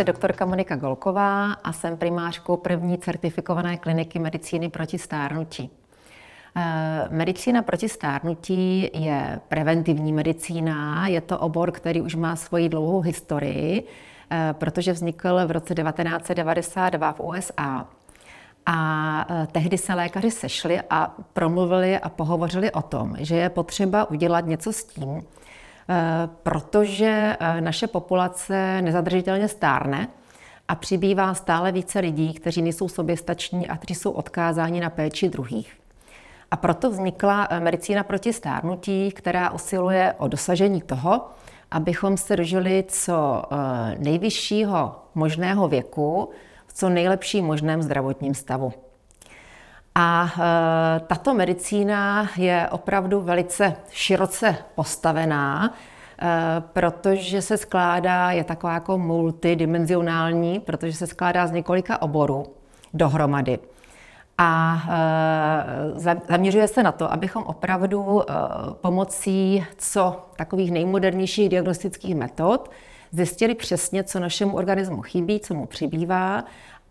se doktorka Monika Golková a jsem primářkou první certifikované kliniky medicíny proti stárnutí. Eh, medicína proti stárnutí je preventivní medicína, je to obor, který už má svoji dlouhou historii, eh, protože vznikl v roce 1992 v USA. A eh, tehdy se lékaři sešli a promluvili a pohovořili o tom, že je potřeba udělat něco s tím, protože eh, naše populace nezadržitelně stárne a přibývá stále více lidí, kteří nejsou soběstační a kteří jsou odkázáni na péči druhých. A proto vznikla eh, medicína proti stárnutí, která osiluje o dosažení toho, abychom se dožili co eh, nejvyššího možného věku v co nejlepším možném zdravotním stavu. A e, tato medicína je opravdu velice široce postavená, e, protože se skládá, je taková jako multidimenzionální, protože se skládá z několika oborů dohromady. A e, zaměřuje se na to, abychom opravdu pomocí co takových nejmodernějších diagnostických metod zjistili přesně, co našemu organismu chybí, co mu přibývá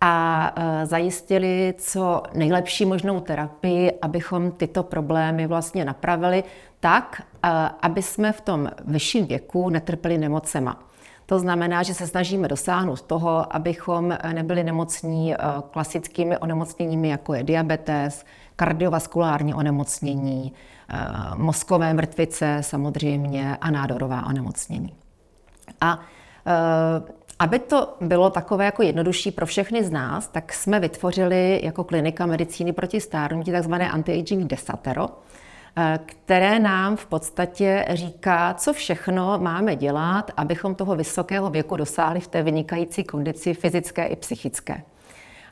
a e, zajistili co nejlepší možnou terapii, abychom tyto problémy vlastně napravili tak, e, aby jsme v tom vyšším věku netrpěli nemocema. To znamená, že se snažíme dosáhnout toho, abychom nebyli nemocní e, klasickými onemocněními, jako je diabetes, kardiovaskulární onemocnění, mozkové mrtvice samozřejmě a nádorová onemocnění. A aby to bylo takové jako jednodušší pro všechny z nás, tak jsme vytvořili jako klinika medicíny proti stárnutí tzv. anti-aging desatero, eh, které nám v podstatě říká, co všechno máme dělat, abychom toho vysokého věku dosáhli v té vynikající kondici fyzické i psychické.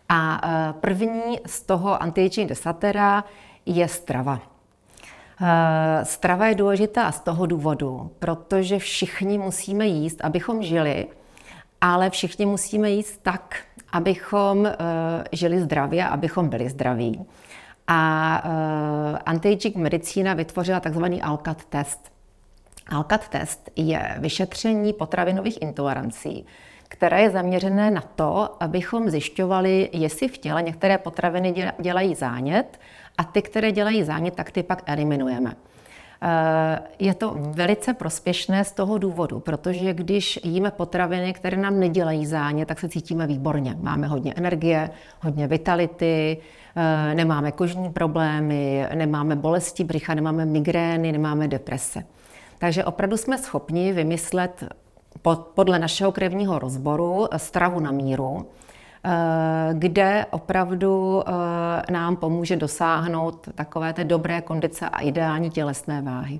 A eh, první z toho anti-aging desatera je strava. Eh, strava je důležitá z toho důvodu, protože všichni musíme jíst, abychom žili – ale všichni musíme jíst tak, abychom eh, žili zdravě, abychom byli zdraví. A eh, anti-aging medicína vytvořila takzvaný ALCAT test. ALCAT test je vyšetření potravinových intolerancí, které je zaměřené na to, abychom zjišťovali, jestli v těle některé potraviny dělají zánět a ty, které dělají zánět, tak ty pak eliminujeme. Eh, je to velice prospěšné z toho důvodu, protože když jíme potraviny, které nám nedělají záně, tak se cítíme výborně. Máme hodně energie, hodně vitality, eh, nemáme kožní problémy, nemáme bolesti břicha, nemáme migrény, nemáme deprese. Takže opravdu jsme schopni vymyslet podle našeho krevního rozboru eh, stravu na míru, Eh, kde opravdu eh, nám pomůže dosáhnout takové té dobré kondice a ideální tělesné váhy.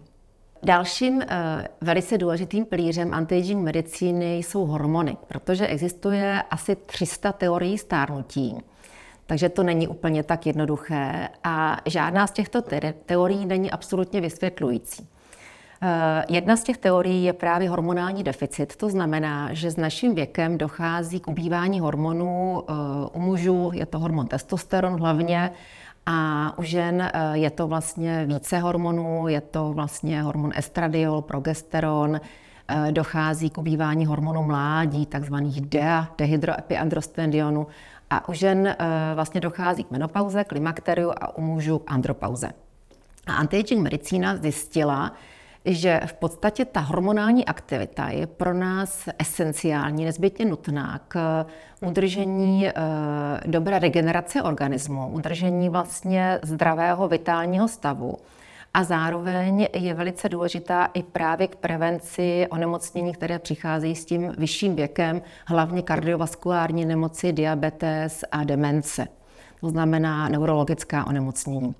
Dalším eh, velice důležitým pilířem antiaging medicíny jsou hormony, protože existuje asi 300 teorií stárnutí. Takže to není úplně tak jednoduché a žádná z těchto teorií není absolutně vysvětlující. Eh, jedna z těch teorií je právě hormonální deficit. To znamená, že s naším věkem dochází k ubývání hormonů. Eh, u mužů je to hormon testosteron hlavně, a u žen eh, je to vlastně více hormonů, je to vlastně hormon estradiol, progesteron, dochází k ubývání hormonů mládí, takzvaných DEA, dehydroepiandrostendionu, a u žen vlastně dochází k menopauze, klimakteriu a u mužů k andropauze. A anti-aging medicína zjistila, že v podstatě ta hormonální aktivita je pro nás esenciální, nezbytně nutná k udržení mhm. eh, dobré regenerace organismu, udržení vlastně zdravého vitálního stavu. A zároveň je velice důležitá i právě k prevenci onemocnění, které přicházejí s tím vyšším věkem, hlavně kardiovaskulární nemoci, diabetes a demence. To znamená neurologická onemocnění.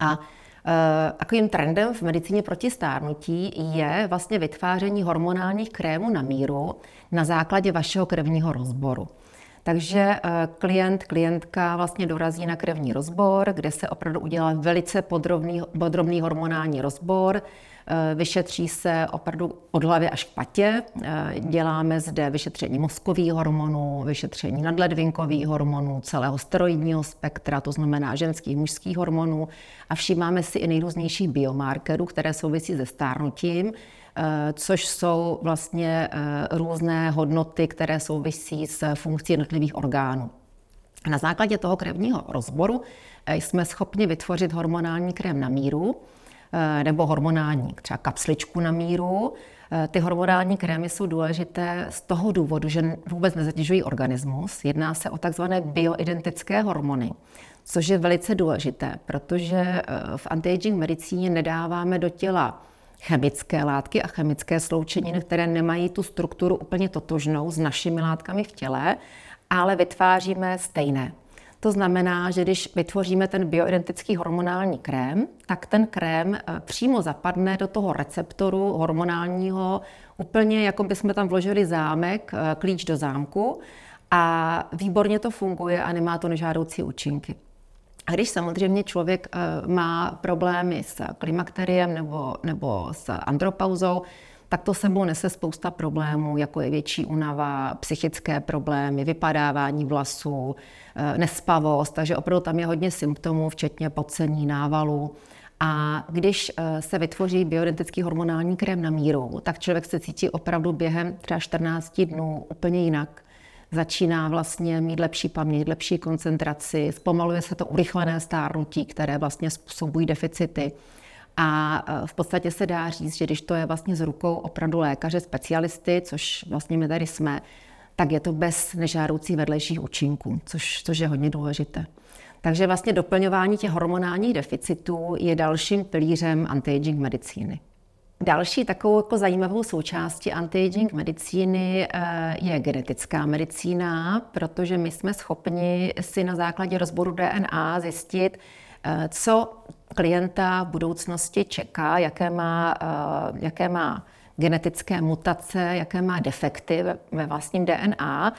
A Eh, takovým trendem v medicíně proti stárnutí je vlastně vytváření hormonálních krémů na míru na základě vašeho krevního rozboru. Takže eh, klient, klientka vlastně dorazí na krevní rozbor, kde se opravdu udělá velice podrobný, podrobný hormonální rozbor, Eh, vyšetří se opravdu od hlavy až k patě. Eh, děláme zde vyšetření mozkových hormonů, vyšetření nadledvinkových hormonů, celého steroidního spektra, to znamená ženských, mužských hormonů a všímáme si i nejrůznějších biomarkerů, které souvisí se stárnutím eh, což jsou vlastně různé hodnoty, které souvisí s funkcí jednotlivých orgánů. Na základě toho krevního rozboru jsme schopni vytvořit hormonální krém na míru, Eh, nebo hormonální, třeba kapsličku na míru. Eh, ty hormonální krémy jsou důležité z toho důvodu, že vůbec nezatěžují organismus. Jedná se o takzvané bioidentické hormony, což je velice důležité, protože eh, v antiaging medicíně nedáváme do těla chemické látky a chemické sloučeniny, které nemají tu strukturu úplně totožnou s našimi látkami v těle, ale vytváříme stejné to znamená, že když vytvoříme ten bioidentický hormonální krém, tak ten krém eh, přímo zapadne do toho receptoru hormonálního, úplně jako bychom tam vložili zámek, eh, klíč do zámku a výborně to funguje a nemá to nežádoucí účinky. A když samozřejmě člověk eh, má problémy s klimakteriem nebo, nebo s andropauzou, tak to sebou nese spousta problémů, jako je větší unava, psychické problémy, vypadávání vlasů, eh, nespavost, takže opravdu tam je hodně symptomů, včetně podcení návalu. A když eh, se vytvoří bioidentický hormonální krém na míru, tak člověk se cítí opravdu během třeba 14 dnů úplně jinak. Začíná vlastně mít lepší paměť, lepší koncentraci, zpomaluje se to urychlené stárnutí, které vlastně způsobují deficity. A eh, v podstatě se dá říct, že když to je vlastně z rukou opravdu lékaře, specialisty, což vlastně my tady jsme, tak je to bez nežádoucích vedlejších účinků, což, což je hodně důležité. Takže vlastně doplňování těch hormonálních deficitů je dalším pilířem anti-aging medicíny. Další takovou jako zajímavou součástí anti-aging medicíny eh, je genetická medicína, protože my jsme schopni si na základě rozboru DNA zjistit, Eh, co klienta v budoucnosti čeká, jaké má, eh, jaké má genetické mutace, jaké má defekty ve vlastním DNA.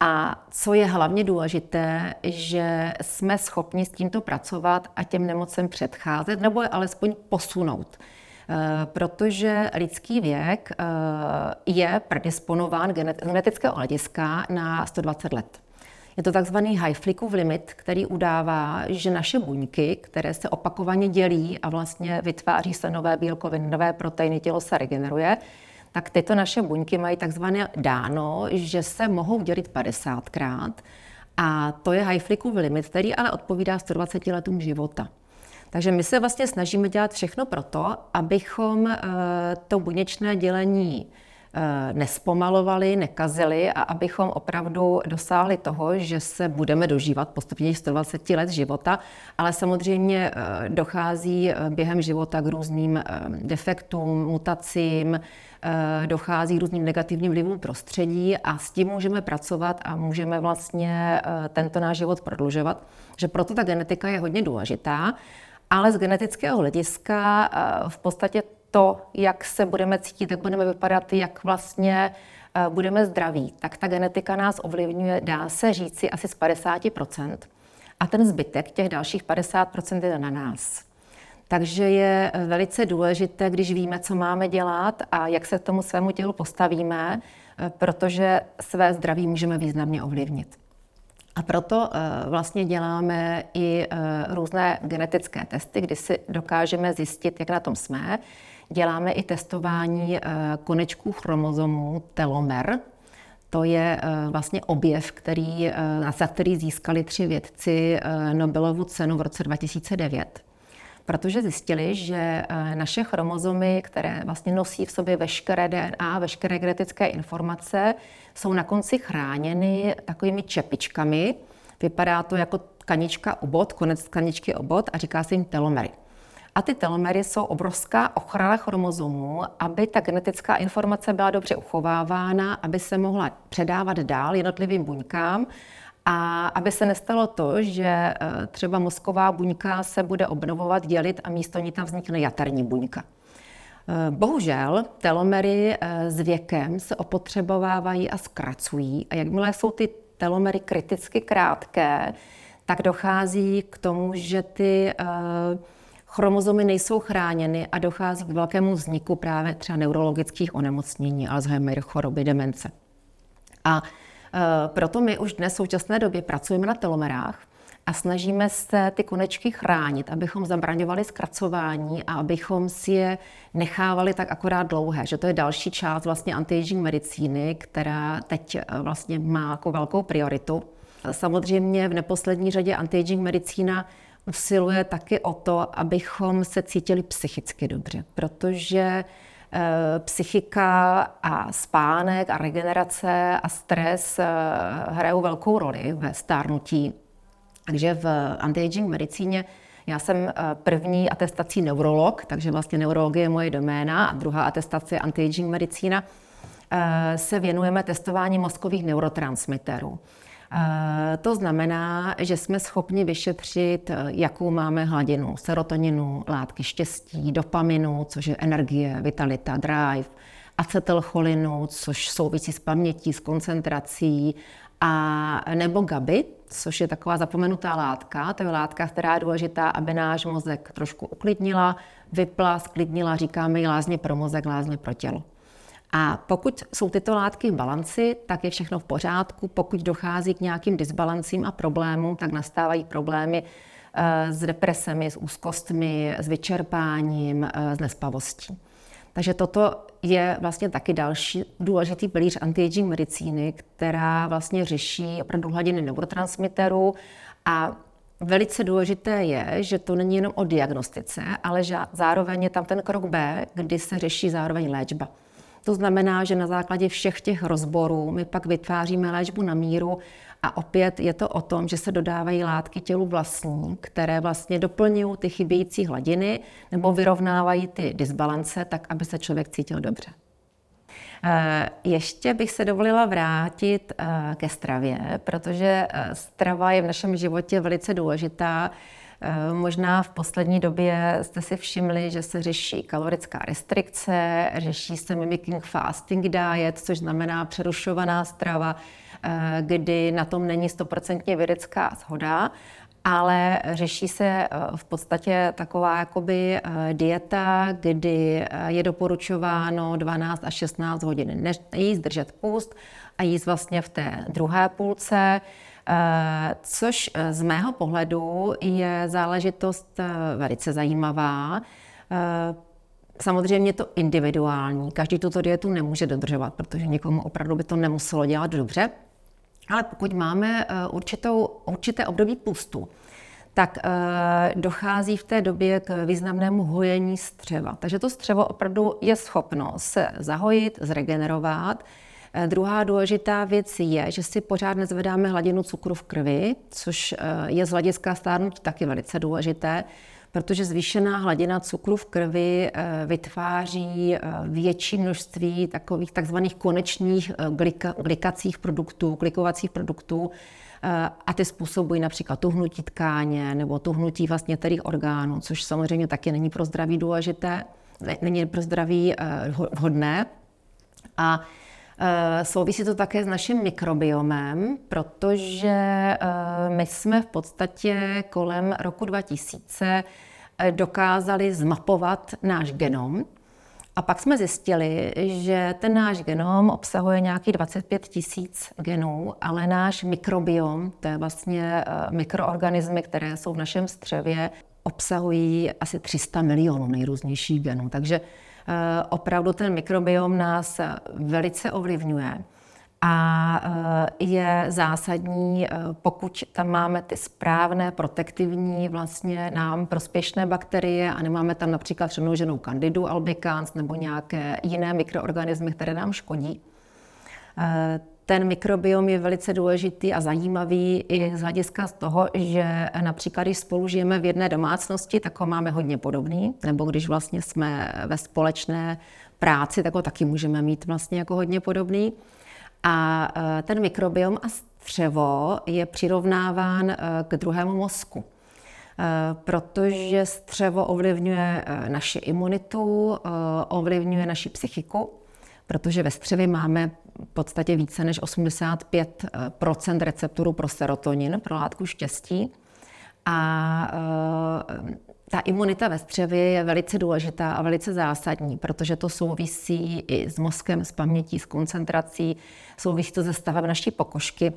A co je hlavně důležité, že jsme schopni s tímto pracovat a těm nemocem předcházet, nebo je alespoň posunout. Eh, protože lidský věk je predisponován genetického hlediska na 120 let. Je to takzvaný high flickův limit, který udává, že naše buňky, které se opakovaně dělí a vlastně vytváří se nové bílkoviny, nové proteiny, tělo se regeneruje, tak tyto naše buňky mají takzvané dáno, že se mohou dělit 50krát. A to je high flickův limit, který ale odpovídá 120 letům života. Takže my se vlastně snažíme dělat všechno pro to, abychom eh, to buněčné dělení Eh, nespomalovali, nekazili a abychom opravdu dosáhli toho, že se budeme dožívat postupně 120 let života, ale samozřejmě eh, dochází eh, během života k různým defektům, mutacím, dochází k různým negativním vlivům prostředí a s tím můžeme pracovat a můžeme vlastně tento náš život prodlužovat. Že proto ta genetika je hodně důležitá, ale z genetického hlediska v podstatě to, jak se budeme cítit, jak budeme vypadat, jak vlastně eh, budeme zdraví, tak ta genetika nás ovlivňuje, dá se říci, asi z 50 A ten zbytek, těch dalších 50 je na nás. Takže je eh, velice důležité, když víme, co máme dělat a jak se k tomu svému tělu postavíme, eh, protože své zdraví můžeme významně ovlivnit. A proto vlastně děláme i různé genetické testy, kdy si dokážeme zjistit, jak na tom jsme, Děláme i testování eh, konečků chromozomu telomer, to je eh, vlastně objev, který, eh, za který získali tři vědci Nobelovu cenu v roce 2009. Protože zjistili, že naše chromozomy, které vlastně nosí v sobě veškeré DNA, veškeré genetické informace, jsou na konci chráněny takovými čepičkami. Vypadá to jako tkanička obod, konec tkaničky obod a říká se jim telomery. A ty telomery jsou obrovská ochrana chromozomů, aby ta genetická informace byla dobře uchovávána, aby se mohla předávat dál jednotlivým buňkám a aby se nestalo to, že eh, třeba mozková buňka se bude obnovovat, dělit a místo ní tam vznikne jaterní buňka. Eh, bohužel telomery eh, s věkem se opotřebovávají a zkracují a jakmile jsou ty telomery kriticky krátké, tak dochází k tomu, že ty uh, chromozomy nejsou chráněny a dochází k velkému vzniku právě třeba neurologických onemocnění, Alzheimer, choroby, demence. A e, proto my už dnes v současné době pracujeme na telomerách a snažíme se ty konečky chránit, abychom zabraňovali zkracování a abychom si je nechávali tak akorát dlouhé, že to je další část vlastně anti-aging medicíny, která teď e, vlastně má jako velkou prioritu. Samozřejmě v neposlední řadě anti-aging medicína usiluje taky o to, abychom se cítili psychicky dobře, protože eh, psychika a spánek a regenerace a stres eh, hrajou velkou roli ve stárnutí. Takže v anti-aging medicíně já jsem eh, první atestací neurolog, takže vlastně neurologie je moje doména a druhá atestace anti-aging medicína. Se věnujeme testování mozkových neurotransmiterů. Eh, to znamená, že jsme schopni vyšetřit, eh, jakou máme hladinu serotoninu, látky štěstí, dopaminu, což je energie, vitalita, drive, acetylcholinu, což souvisí s pamětí, s koncentrací, a nebo GABIT, což je taková zapomenutá látka. To je látka, která je důležitá, aby náš mozek trošku uklidnila, vypla, sklidnila, říkáme ji lázně pro mozek, lázně pro tělo. A pokud jsou tyto látky v balanci, tak je všechno v pořádku. Pokud dochází k nějakým disbalancím a problémům, tak nastávají problémy eh, s depresemi, s úzkostmi, s vyčerpáním, eh, s nespavostí. Takže toto je vlastně taky další důležitý pilíř anti-aging medicíny, která vlastně řeší opravdu hladiny neurotransmiterů a Velice důležité je, že to není jenom o diagnostice, ale že zároveň je tam ten krok B, kdy se řeší zároveň léčba. To znamená, že na základě všech těch rozborů my pak vytváříme léčbu na míru a opět je to o tom, že se dodávají látky tělu vlastní, které vlastně doplňují ty chybějící hladiny nebo vyrovnávají ty disbalance tak, aby se člověk cítil dobře. Eh, ještě bych se dovolila vrátit eh, ke stravě, protože eh, strava je v našem životě velice důležitá. Eh, možná v poslední době jste si všimli, že se řeší kalorická restrikce, řeší se mimicking fasting diet, což znamená přerušovaná strava, eh, kdy na tom není stoprocentně vědecká shoda, ale řeší se eh, v podstatě taková jakoby dieta, kdy je doporučováno 12 až 16 hodin nejíst, držet půst a jíst vlastně v té druhé půlce. Eh, což eh, z mého pohledu je záležitost eh, velice zajímavá. Samozřejmě to individuální. Každý tuto dietu nemůže dodržovat, protože někomu opravdu by to nemuselo dělat dobře. Ale pokud máme určitou, určité období pustu, tak dochází v té době k významnému hojení střeva. Takže to střevo opravdu je schopno se zahojit, zregenerovat, Eh, druhá důležitá věc je, že si pořád nezvedáme hladinu cukru v krvi, což eh, je z hlediska stárnutí taky velice důležité, protože zvýšená hladina cukru v krvi eh, vytváří větší množství takových takzvaných konečných glikacích produktů, glikovacích produktů, a ty způsobují například tuhnutí tkáně nebo tuhnutí vlastně některých orgánů, což samozřejmě taky není pro zdraví důležité, není pro zdraví vhodné. A Eh, souvisí to také s naším mikrobiomem, protože eh, my jsme v podstatě kolem roku 2000 eh, dokázali zmapovat náš genom. A pak jsme zjistili, že ten náš genom obsahuje nějaký 25 tisíc genů, ale náš mikrobiom, to je vlastně mikroorganismy, které jsou v našem střevě, obsahují asi 300 milionů nejrůznějších genů. Takže Eh, opravdu ten mikrobiom nás eh, velice ovlivňuje. A eh, je zásadní, pokud tam máme ty správné, protektivní, vlastně nám prospěšné bakterie a nemáme tam například přemnoženou kandidu albicans nebo nějaké jiné mikroorganismy, které nám škodí, ten mikrobiom je velice důležitý a zajímavý i z hlediska z toho, že například, když spolu žijeme v jedné domácnosti, tak ho máme hodně podobný, nebo když vlastně jsme ve společné práci, tak ho taky můžeme mít vlastně jako hodně podobný. A e, ten mikrobiom a střevo je přirovnáván e, k druhému mozku e, protože střevo ovlivňuje naši imunitu, ovlivňuje naši psychiku protože ve střevě máme v podstatě více než 85 eh, recepturu pro serotonin, pro látku štěstí. A eh, ta imunita ve střevě je velice důležitá a velice zásadní, protože to souvisí i s mozkem, s pamětí, s koncentrací, souvisí to se stavem naší pokožky,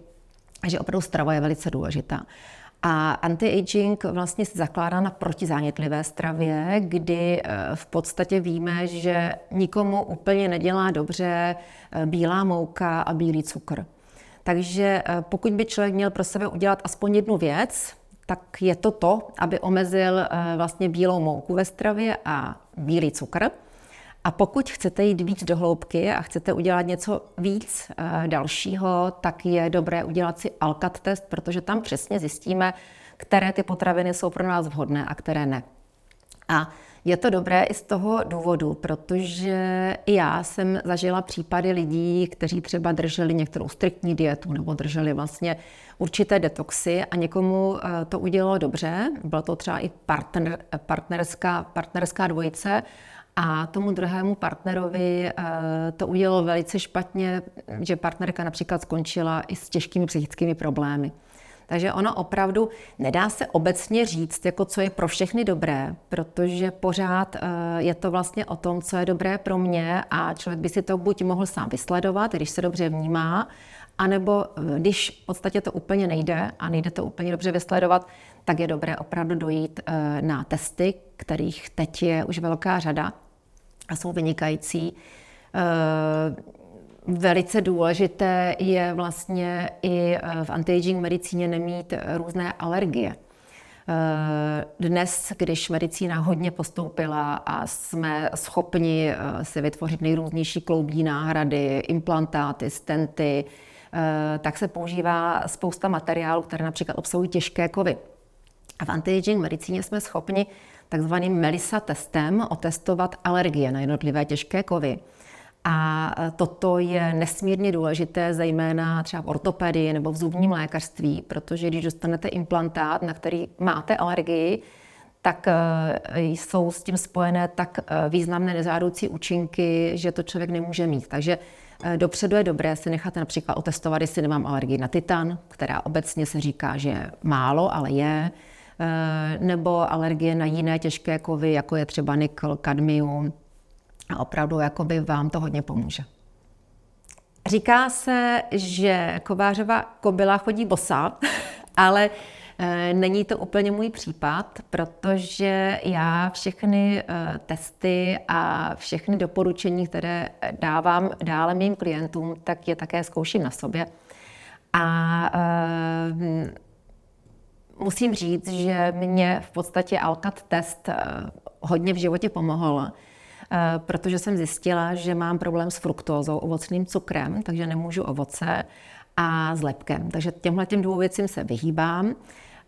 že opravdu strava je velice důležitá. A anti-aging vlastně se zakládá na protizánětlivé stravě, kdy eh, v podstatě víme, že nikomu úplně nedělá dobře eh, bílá mouka a bílý cukr. Takže eh, pokud by člověk měl pro sebe udělat aspoň jednu věc, tak je to to, aby omezil vlastně bílou mouku ve stravě a bílý cukr. A pokud chcete jít víc do hloubky a chcete udělat něco víc eh, dalšího, tak je dobré udělat si Alkat test, protože tam přesně zjistíme, které ty potraviny jsou pro nás vhodné a které ne. A je to dobré i z toho důvodu, protože i já jsem zažila případy lidí, kteří třeba drželi některou striktní dietu nebo drželi vlastně určité detoxy a někomu eh, to udělalo dobře. Byla to třeba i partner, eh, partnerská, partnerská dvojice a tomu druhému partnerovi eh, to udělalo velice špatně, že partnerka například skončila i s těžkými psychickými problémy. Takže ono opravdu nedá se obecně říct, jako co je pro všechny dobré, protože pořád eh, je to vlastně o tom, co je dobré pro mě a člověk by si to buď mohl sám vysledovat, když se dobře vnímá, anebo eh, když v podstatě to úplně nejde a nejde to úplně dobře vysledovat, tak je dobré opravdu dojít na testy, kterých teď je už velká řada, a jsou vynikající. Eh, velice důležité je vlastně i eh, v antiaging medicíně nemít různé alergie. Eh, dnes, když medicína hodně postoupila a jsme schopni si vytvořit nejrůznější kloubní náhrady, implantáty, stenty, tak se používá spousta materiálů, které například obsahují těžké kovy. A v antiaging medicíně jsme schopni takzvaným Melisa testem otestovat alergie na jednotlivé těžké kovy. A e, toto je nesmírně důležité, zejména třeba v ortopedii nebo v zubním lékařství, protože když dostanete implantát, na který máte alergii, tak e, jsou s tím spojené tak e, významné nezádoucí účinky, že to člověk nemůže mít. Takže dopředu je dobré si nechat například otestovat, jestli nemám alergii na titan, která obecně se říká, že málo, ale je Eh, nebo alergie na jiné těžké kovy, jako je třeba nikl, kadmium. A opravdu jakoby vám to hodně pomůže. Říká se, že kovářová kobila chodí bosá, ale eh, Není to úplně můj případ, protože já všechny eh, testy a všechny doporučení, které dávám dále mým klientům, tak je také zkouším na sobě. A musím říct, že mě v podstatě Alcat test eh, hodně v životě pomohl, eh, protože jsem zjistila, že mám problém s fruktózou, ovocným cukrem, takže nemůžu ovoce a s lepkem. Takže těmhle těm dvou věcím se vyhýbám.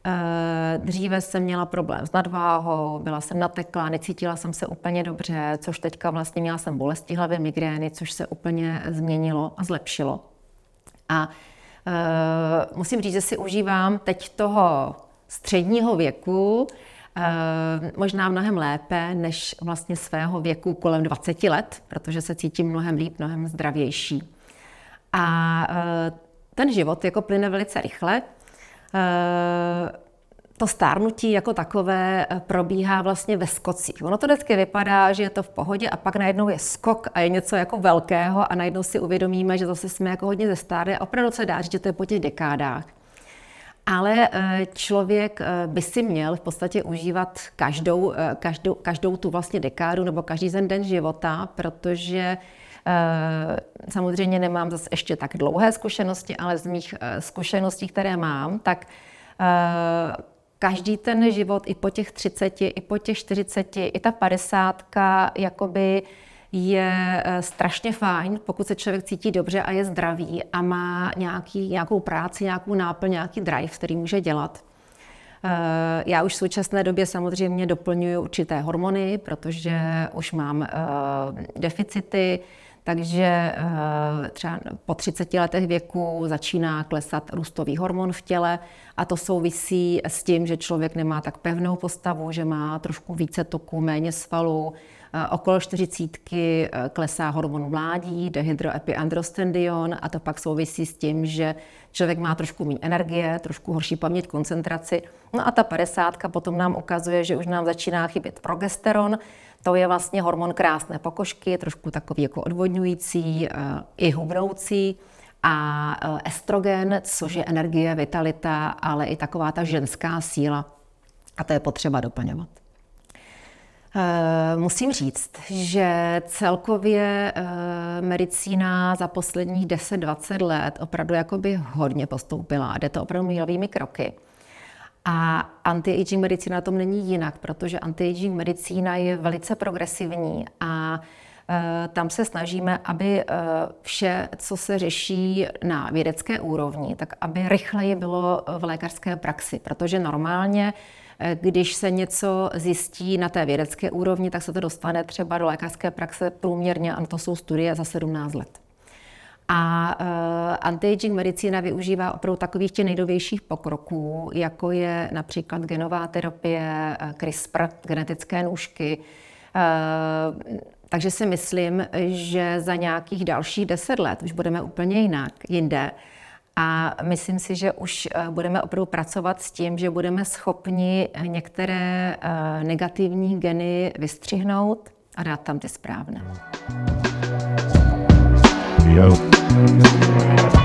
Eh, dříve jsem měla problém s nadváhou, byla jsem nateklá, necítila jsem se úplně dobře, což teďka vlastně měla jsem bolesti hlavy, migrény, což se úplně změnilo a zlepšilo. A Eh, musím říct, že si užívám teď toho středního věku, eh, možná mnohem lépe než vlastně svého věku kolem 20 let, protože se cítím mnohem líp, mnohem zdravější. A eh, ten život jako plyne velice rychle to stárnutí jako takové eh, probíhá vlastně ve skocích. Ono to vždycky vypadá, že je to v pohodě a pak najednou je skok a je něco jako velkého a najednou si uvědomíme, že zase jsme jako hodně zestárli a opravdu se dá říct, že to je po těch dekádách. Ale eh, člověk eh, by si měl v podstatě užívat každou, každou, každou tu vlastně dekádu nebo každý ten den života, protože samozřejmě nemám zase ještě tak dlouhé zkušenosti, ale z mých zkušeností, které mám, tak každý ten život i po těch 30, i po těch 40, i ta 50, jakoby je eh, strašně fajn, pokud se člověk cítí dobře a je zdravý a má nějaký, nějakou práci, nějakou náplň, nějaký drive, který může dělat. Eh, já už v současné době samozřejmě doplňuji určité hormony, protože už mám eh, deficity, takže eh, třeba po 30 letech věku začíná klesat růstový hormon v těle a to souvisí s tím, že člověk nemá tak pevnou postavu, že má trošku více tuku, méně svalů, Eh, okolo čtyřicítky eh, klesá hormon mládí, dehydroepiandrostendion a to pak souvisí s tím, že člověk má trošku méně energie, trošku horší paměť, koncentraci. No a ta padesátka potom nám ukazuje, že už nám začíná chybět progesteron, to je vlastně hormon krásné pokožky, trošku takový jako odvodňující, eh, i hubnoucí a estrogen, což je energie, vitalita, ale i taková ta ženská síla. A to je potřeba doplňovat. Eh, musím říct, že celkově eh, medicína za posledních 10-20 let opravdu jakoby hodně postoupila. Jde to opravdu milovými kroky. A anti-aging medicína na tom není jinak, protože anti-aging medicína je velice progresivní a eh, tam se snažíme, aby vše, co se řeší na vědecké úrovni, tak aby rychleji bylo v lékařské praxi, protože normálně když se něco zjistí na té vědecké úrovni, tak se to dostane třeba do lékařské praxe průměrně, a to jsou studie za 17 let. A uh, anti-aging medicína využívá opravdu takových těch nejnovějších pokroků, jako je například genová terapie, eh, CRISPR, genetické nůžky. Uh, takže si myslím, že za nějakých dalších deset let už budeme úplně jinak, jinde. A myslím si, že už eh, budeme opravdu pracovat s tím, že budeme schopni některé eh, negativní geny vystřihnout a dát tam ty správné. Jo.